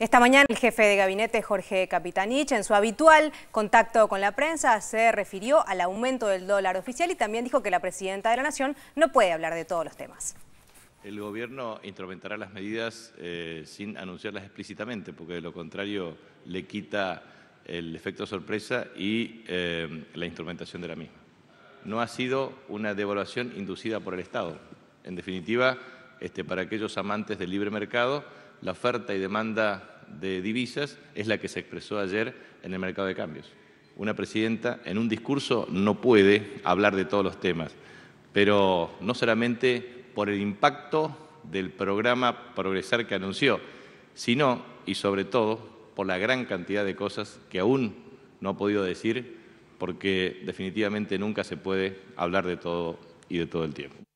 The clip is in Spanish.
Esta mañana el jefe de gabinete Jorge Capitanich, en su habitual contacto con la prensa, se refirió al aumento del dólar oficial y también dijo que la presidenta de la Nación no puede hablar de todos los temas. El gobierno instrumentará las medidas eh, sin anunciarlas explícitamente, porque de lo contrario le quita el efecto sorpresa y eh, la instrumentación de la misma. No ha sido una devaluación inducida por el Estado. En definitiva, este, para aquellos amantes del libre mercado, la oferta y demanda de divisas es la que se expresó ayer en el mercado de cambios. Una presidenta en un discurso no puede hablar de todos los temas, pero no solamente por el impacto del programa Progresar que anunció, sino y sobre todo por la gran cantidad de cosas que aún no ha podido decir porque definitivamente nunca se puede hablar de todo y de todo el tiempo.